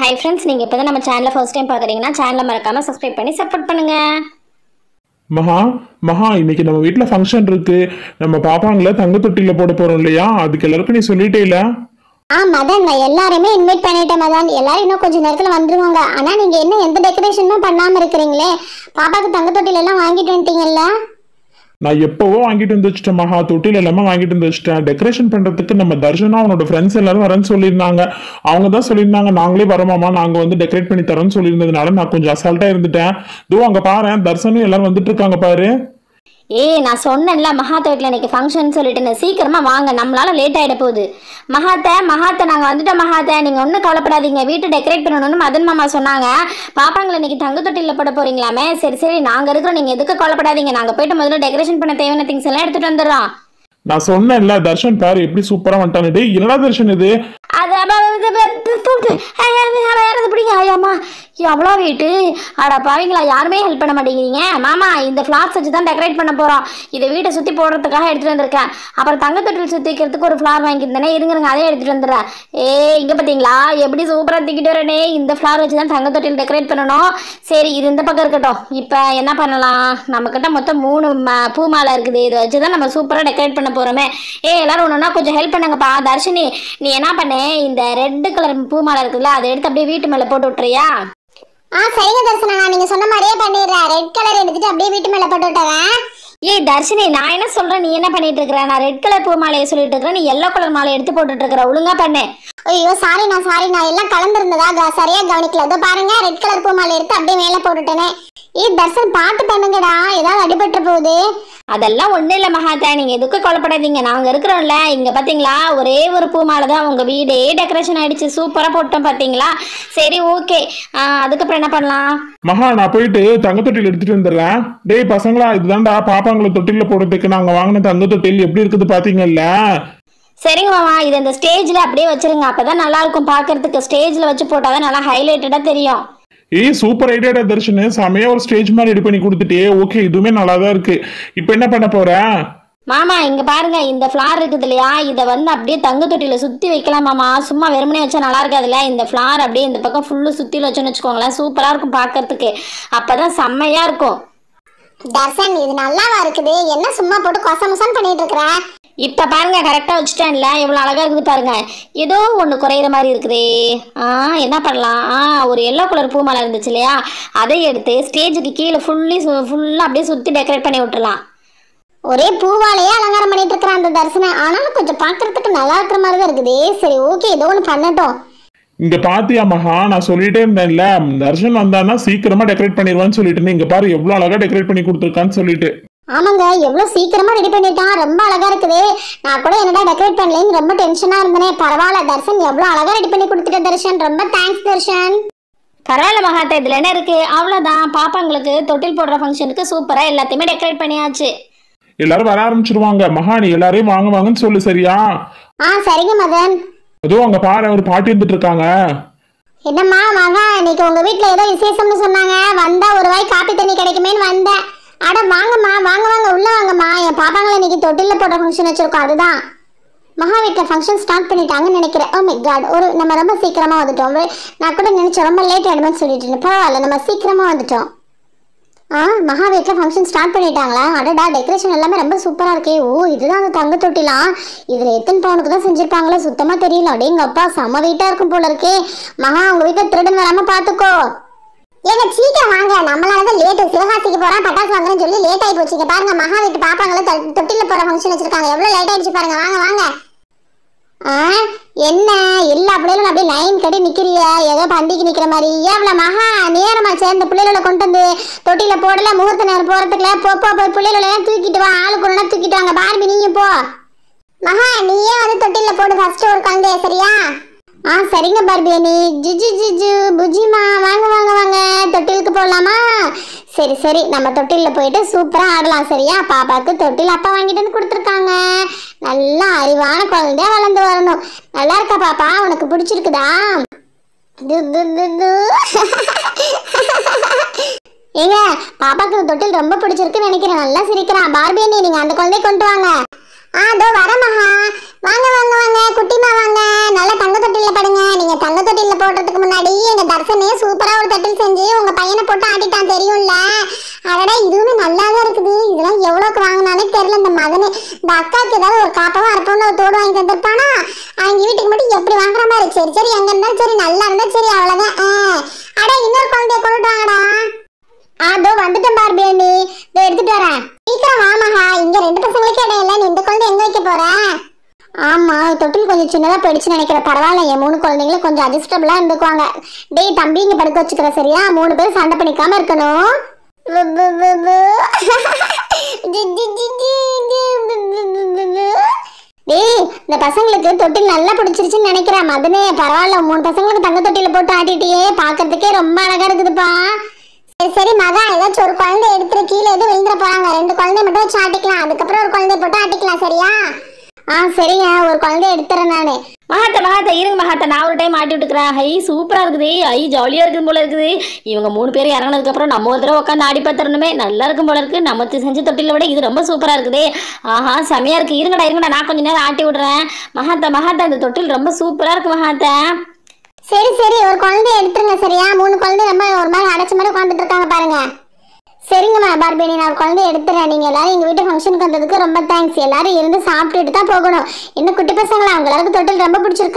hi friends நீங்கள் இப்போ தான் நம்ம சேனலை ஃபர்ஸ்ட் டைம் பார்க்குறீங்கன்னா சேனலை மறக்காமல் சப்ஸ்கிரைப் பண்ணி சப்போர்ட் பண்ணுங்க மகா மகா இன்னைக்கு நம்ம வீட்டில் ஃபங்க்ஷன் இருக்கு நம்ம பாப்பாங்கள தங்கத்தொட்டியில் போட போகிறோம் இல்லையா அதுக்கு எல்லாருக்கும் நீ சொல்லிட்டே இல்லை ஆ மதன் எல்லாருமே இன்வைட் பண்ணிட்டேன் மதன் எல்லாரும் இன்னும் கொஞ்சம் நேரத்தில் வந்துருவாங்க ஆனால் நீங்கள் என்ன எந்த டெக்கரேஷனும் பண்ணாமல் இருக்கிறீங்களே பாப்பாவுக்கு தங்கத்தொட்டிலெல்லாம் வாங்கிட்டு வந்துட்டீங்கல்ல நான் எப்பவோ வாங்கிட்டு வந்துச்சுட்டேன் மகா தொட்டில் எல்லாமே வாங்கிட்டு வந்துச்சிட்டேன் டெக்கரேஷன் பண்றதுக்கு நம்ம தர்ஷனா அவனோட ஃப்ரெண்ட்ஸ் எல்லாரும் வரேன்னு சொல்லியிருந்தாங்க அவங்க தான் சொல்லியிருந்தாங்க நாங்களே வரமாமா நாங்க வந்து டெக்கரேட் பண்ணி தரோம்னு சொல்லியிருந்ததுனால நான் கொஞ்சம் அசால்ட்டா இருந்துட்டேன் தோ அங்க பாரு தர்ஷனும் எல்லாரும் வந்துட்டு இருக்காங்க பாரு ஏய் நான் சொன்னேன்ல மகாத்த வீட்டில் இன்னைக்கு ஃபங்க்ஷன் சொல்லிட்டு சீக்கிரமாக வாங்க நம்மளால லேட் ஆகிட போகுது மகாத்த மகாத்த நாங்கள் வந்துட்டோம் மகாத்த நீங்கள் ஒன்றும் கவலைப்படாதீங்க வீட்டை டெக்கரேட் பண்ணணும்னு மதன் மாமா சொன்னாங்க பாப்பாங்களை இன்னைக்கு தங்க தொட்டியில் போட போகிறீங்களாமே சரி சரி நாங்கள் இருக்கிறோம் நீங்கள் எதுக்கு கவலைப்படாதீங்க நாங்கள் போயிட்டு முதல்ல டெக்கரேஷன் பண்ண தேவையான திங்ஸ் எல்லாம் எடுத்துட்டு வந்துடுறோம் நான் சொன்னேன்ல தர்ஷன் பாரு எப்படி சூப்பரா வந்துட்டானுட்டு என்னடா தர்ஷன் இது அது பிடிங்க ஐயாமா எவ்வளோ வீட்டு அட பாவீங்களா யாருமே ஹெல்ப் பண்ண மாட்டேங்கிறீங்க மாமா இந்த ஃப்ளார்ஸ் வச்சு தான் டெக்கரேட் பண்ண போகிறோம் இதை வீட்டை சுற்றி போடுறதுக்காக எடுத்துகிட்டு வந்திருக்கேன் அப்புறம் தங்கத்தொட்டில் சுற்றிக்கிறதுக்கு ஒரு ஃப்ளார் வாங்கியிருந்தேனே இருங்கிறங்க அதே எடுத்துகிட்டு வந்துடுறேன் ஏ இங்கே பார்த்தீங்களா எப்படி சூப்பராக திக்கிட்டு வரேனே இந்த ஃப்ளார் வச்சு தான் தங்கத்தொட்டில் டெக்கரேட் பண்ணணும் சரி இது இந்த பக்கம் இருக்கட்டும் இப்போ என்ன பண்ணலாம் நம்மக்கிட்ட மொத்தம் மூணு பூ மாலை இருக்குது இதை வச்சு தான் நம்ம சூப்பராக டெக்கரேட் பண்ண போகிறோமே ஏ எல்லாரும் ஒன்றுனா கொஞ்சம் ஹெல்ப் பண்ணுங்கப்பா தர்ஷினி நீ என்ன பண்ணு இந்த ரெட்டு கலர் பூ மாலை இருக்குல்ல அதை எடுத்து அப்படியே வீட்டு மேலே போட்டு விட்றியா ஆ சரிங்க தர்சனா நான் நீங்கள் சொன்ன மாதிரியே பண்ணிடுறேன் ரெட் கலர் எடுத்துட்டு அப்படியே வீட்டு மேலே போட்டு விட்டவன் ஏய் தர்ஷினி நான் என்ன சொல்றேன் நீ என்ன பண்ணிட்டு இருக்கிற நான் ரெட் கலர் பூ மாலையை சொல்லிட்டு இருக்கிறேன் நீ எல்லோ கலர் மாலை எடுத்து போட்டுட்டு இருக்கிற ஒழுங்கா பண்ணு ஐயோ சாரி நான் சாரி நான் எல்லாம் கலந்துருந்ததா சரியா கவனிக்கல இதோ பாருங்க ரெட் கலர் பூ மாலை எடுத்து அப்படியே மேலே போட்டுட்டேனே ஏய் தர்ஷன் பாட்டு பண்ணுங்கடா ஏதாவது அடிபட்டு போகுது அதெல்லாம் ஒன்றும் இல்ல மகாத்தா நீங்க எதுக்கும் கொலைப்படாதீங்க நாங்க இருக்கிறோம்ல இங்க பாத்தீங்களா ஒரே ஒரு பூ மாலை தான் உங்க வீடே டெக்கரேஷன் ஆயிடுச்சு சூப்பரா போட்டோம் பாத்தீங்களா சரி ஓகே அதுக்கப்புறம் என்ன பண்ணலாம் மகா நான் போயிட்டு தங்கத்தொட்டியில் எடுத்துட்டு வந்துடுறேன் டேய் பசங்களா இதுதான்டா பாப்ப பாப்பாங்களை தொட்டில போடுறதுக்கு நாங்க வாங்கின தங்க தொட்டில் எப்படி இருக்குது பாத்தீங்கல்ல சரிங்க மாமா இது இந்த ஸ்டேஜ்ல அப்படியே வச்சிருங்க அப்பதான் நல்லா இருக்கும் பாக்குறதுக்கு ஸ்டேஜ்ல வச்சு போட்டாதான் நல்லா ஹைலைட்டடா தெரியும் ஏய் சூப்பர் ஐடியாடா தர்ஷன் சமையா ஒரு ஸ்டேஜ் மாதிரி ரெடி பண்ணி கொடுத்துட்டே ஓகே இதுவுமே நல்லா தான் இருக்கு இப்போ என்ன பண்ண போறா மாமா இங்க பாருங்க இந்த ஃப்ளார் இருக்குது இல்லையா இதை வந்து அப்படியே தங்க தொட்டியில சுத்தி வைக்கலாம் மாமா சும்மா வெறுமனே வச்சா நல்லா இருக்காதுல்ல இந்த ஃப்ளார் அப்படியே இந்த பக்கம் ஃபுல்லு சுத்தி வச்சோன்னு வச்சுக்கோங்களேன் சூப்பரா இருக்கும் பாக்குறதுக்கு அப்பதான் செம்மையா இருக்கும் தர்சன் இது நல்லாவா இருக்குது என்ன சும்மா போட்டு கொச முசன் பண்ணிட்டு இருக்கிற இப்ப பாருங்க கரெக்டா வச்சுட்டேன்ல எவ்வளவு அழகா இருக்குது பாருங்க ஏதோ ஒண்ணு குறையிற மாதிரி இருக்குதே ஆ என்ன பண்ணலாம் ஆ ஒரு எல்லோ கலர் பூ மலை இருந்துச்சு இல்லையா அதை எடுத்து ஸ்டேஜுக்கு கீழே ஃபுல்லி ஃபுல்லா அப்படியே சுத்தி டெக்கரேட் பண்ணி விட்டுலாம் ஒரே பூவாலேயே அலங்காரம் பண்ணிட்டு இருக்கிறான் அந்த தரிசனம் ஆனாலும் கொஞ்சம் பார்க்கறதுக்கு நல்லா இருக்கிற மாதிரி தான் இருக்குது சரி ஓகே ஏதோ ஒன்று பண்ணட்டும் இங்க பாத்தியா மகா நான் சொல்லிட்டே இருந்தேன்ல தர்ஷன் வந்தானா சீக்கிரமா டெக்கரேட் பண்ணிடுவான்னு சொல்லிட்டு இங்க பாரு எவ்வளவு அழகா டெக்கரேட் பண்ணி கொடுத்துருக்கான்னு சொல்லிட்டு ஆமாங்க எவ்வளவு சீக்கிரமா ரெடி பண்ணிட்டான் ரொம்ப அழகா இருக்குது நான் கூட என்னடா டெக்கரேட் பண்ணலன்னு ரொம்ப டென்ஷனா இருந்தனே பரவாயில்ல தர்ஷன் எவ்வளவு அழகா ரெடி பண்ணி கொடுத்துட்ட தர்ஷன் ரொம்ப தேங்க்ஸ் தர்ஷன் பரவாயில்ல மகாத்தா இதுல என்ன இருக்கு அவ்வளவுதான் பாப்பாங்களுக்கு தொட்டில் போடுற ஃபங்க்ஷனுக்கு சூப்பரா எல்லாத்தையுமே டெக்கரேட் பண்ணியாச்சு எல்லாரும் வர ஆரம்பிச்சிருவாங்க மகாணி எல்லாரையும் வாங்க வாங்கன்னு சொல்லு சரியா ஆ சரிங்க மதன் அதுவும் அங்க பாரு ஒரு பாட்டு இருந்துட்டு இருக்காங்க என்னம்மா மகா இன்னைக்கு உங்க வீட்ல ஏதோ விசேஷம்னு சொன்னாங்க வந்தா ஒரு வாய் காப்பி தண்ணி கிடைக்குமேன்னு வந்தேன் அட வாங்கம்மா வாங்க வாங்க உள்ள வாங்கம்மா என் பாப்பாங்கள இன்னைக்கு தொட்டில போட்ட ஃபங்க்ஷன் வச்சிருக்கோம் அதுதான் மகா வீட்டில் ஃபங்க்ஷன் ஸ்டார்ட் பண்ணிட்டாங்கன்னு நினைக்கிறேன் ஓ மை காட் ஒரு நம்ம ரொம்ப சீக்கிரமாக வந்துட்டோம் நான் கூட நினைச்சேன் ரொம்ப லேட் ஆகிடுமோன்னு சொல்லிட்டு பரவாயில்ல நம்ம சீக்கிரமாக வந்துட்டோம் ஆ மகா வீட்டில் ஃபங்க்ஷன் ஸ்டார்ட் பண்ணிட்டாங்களா அடடா டெக்கரேஷன் எல்லாமே ரொம்ப சூப்பராக இருக்கே ஓ இதுதான் அந்த தங்க தொட்டிலாம் இதில் எத்தனை பவுனுக்கு தான் செஞ்சுருப்பாங்களோ சுத்தமாக தெரியல எங்கள் அப்பா செம்ம வீட்டாக இருக்கும் போல இருக்கே மகா உங்கள் வீட்டில் திருடன் வராமல் பார்த்துக்கோ ஏங்க சீக்கிரம் வாங்க நம்மளால தான் லேட்டு சிவகாசிக்கு போகிறோம் பட்டாசு வாங்குறேன்னு சொல்லி லேட் ஆகி போச்சுங்க பாருங்க மகா வீட்டு பாப்பாங்களே தொட்டியில் போகிற ஃபங்க்ஷன் வச்சிருக்காங்க எவ்வளோ லேட் ஆகிடுச்சு பாருங்க வாங்க வாங்க என்ன எல்லா பிள்ளைகளும் அப்படியே லைன் கட்டி நிக்கிறிய ஏதோ பந்திக்கு நிக்கிற மாதிரி எவ்வளவு மகா நேரமா சேர்ந்த பிள்ளைகளை கொண்டு வந்து தொட்டியில போடல முகூர்த்த நேரம் போறதுக்குல போப்போ போய் பிள்ளைகளை தூக்கிட்டு வா ஆளுக்கு ஒண்ணு தூக்கிட்டு வாங்க பார்பி நீயும் போ மகா நீயே வந்து தொட்டில போடு ஃபர்ஸ்ட் ஒரு குழந்தைய சரியா ஆ சரிங்க பார்பியனி ஜிஜி ஜிஜு புஜிமா வாங்க வாங்க வாங்க தொட்டிலுக்கு போடலாமா சரி சரி நம்ம தொட்டிலில் போயிட்டு சூப்பராக ஆடலாம் சரியா பாப்பாவுக்கு தொட்டில் அப்பா வாங்கிட்டு வந்து கொடுத்துருக்காங்க நல்லா அறிவான குழந்தையா வளர்ந்து வரணும் நல்லா இருக்கா பாப்பா உனக்கு பிடிச்சிருக்குதா ஏங்க பாப்பாக்கு தொட்டில் ரொம்ப பிடிச்சிருக்குன்னு நினைக்கிறேன் நல்லா சிரிக்கிறான் பார்பி அண்ணி நீங்க அந்த குழந்தைய கொண்டு வாங்க ஆ அதோ வர மகா வாங்க வாங்க வாங்க குட்டிமா வாங்க நல்லா தங்க தொட்டில படுங்க நீங்க தங்க தொட்டில போடுறதுக்கு முன்னாடி எங்க தர்சனே சூப்பரா ஒரு தொட்டில் செஞ்சு உங்க பையனை போட்டு ஆட்டிட்டான் தெரியும்ல அதடா இதுவுமே நல்லா தான் இருக்குது இதெல்லாம் எவ்வளோக்கு வாங்கினாலே தெரியல இந்த மகனே இந்த அக்காவுக்கு ஏதாவது ஒரு காட்டவா அரப்பம்ல ஒரு தோடு வாங்கி தந்துருப்பானா அவங்க வீட்டுக்கு மட்டும் எப்படி வாங்குற மாதிரி சரி சரி எங்க இருந்தாலும் சரி நல்லா இருந்தா சரி அவ்வளோதான் ஆ அடா இன்னொரு குழந்தைய கொண்டு வாங்கடா அதோ வந்துட்டேன் பார் பேபி இதோ எடுத்துட்டு வரேன் சீக்கிரம் வாமாஹா இங்க ரெண்டு பசங்களுக்கே இடம் இல்லை நீ இந்த குழந்தை எங்க வைக்க போற ஆமா தொட்டில் கொஞ்சம் சின்னதா போயிடுச்சு நினைக்கிற பரவாயில்ல என் மூணு குழந்தைங்களும் கொஞ்சம் அட்ஜஸ்டபிளா இருந்துக்குவாங்க டேய் தம்பி இங்க படுக்க வச்சுக்கிற சரியா மூணு பேரும் சண்டை பண்ணிக்காம இருக்கணும் இந்த பசங்களுக்கு தொட்டில் நல்லா பிடிச்சிருச்சுன்னு நினைக்கிறேன் மதுனே பரவாயில்ல மூணு பசங்களுக்கு தங்க தொட்டில போட்டு ஆட்டிட்டே பாக்குறதுக்கே ரொம்ப அழகா இருக்குதுப்பா சரி சரி மகா ஏதாச்சும் ஒரு குழந்தை எடுத்துட்டு கீழே எதுவும் விழுந்துட போறாங்க ரெண்டு குழந்தைய மட்டும் வச்சு ஆட்டிக்கலாம் அதுக்கப்புறம் ஒரு குழந்தை போட்டு ஆட்டிக்கலாம் சரியா ஆ சரிங்க ஒரு குழந்தைய எடுத்துறேன் நானு மகாத்த மகாத்த இருங்க மகாத்த நான் ஒரு டைம் ஆட்டி விட்டுக்கிறேன் ஹை சூப்பராக இருக்குது ஐ ஜாலியாக இருக்குது போல இருக்குது இவங்க மூணு பேர் இறங்கினதுக்கப்புறம் நம்ம ஒரு தடவை உட்காந்து ஆடி பார்த்துடணுமே நல்லா இருக்கும் போல இருக்குது நம்ம செஞ்ச தொட்டில விட இது ரொம்ப சூப்பராக இருக்குது ஆஹா செமையாக இருக்குது இருங்கடா இருங்கடா நான் கொஞ்ச நேரம் ஆட்டி விடுறேன் மகாத்தா மகாத்தா இந்த தொட்டில் ரொம்ப சூப்பராக இருக்கு மகாத்தா சரி சரி ஒரு குழந்தைய எடுத்துருங்க சரியா மூணு குழந்தை ரொம்ப ஒரு மாதிரி அடைச்ச மாதிரி உட்காந்துட்டு இருக்காங்க பாருங்க சரிங்கம்மா பார்பினி நான் குழந்தை எடுத்துறேன் நீங்கள் எல்லாரும் எங்கள் வீட்டு ஃபங்க்ஷனுக்கு வந்ததுக்கு ரொம்ப தேங்க்ஸ் எல்லாரும் இருந்து சாப்பிட்டுட்டு தான் போகணும் இன்னும் குட்டி பசங்களா அவங்களுக்கு தொட்டில் ரொம்ப பிடிச்சிருக்கா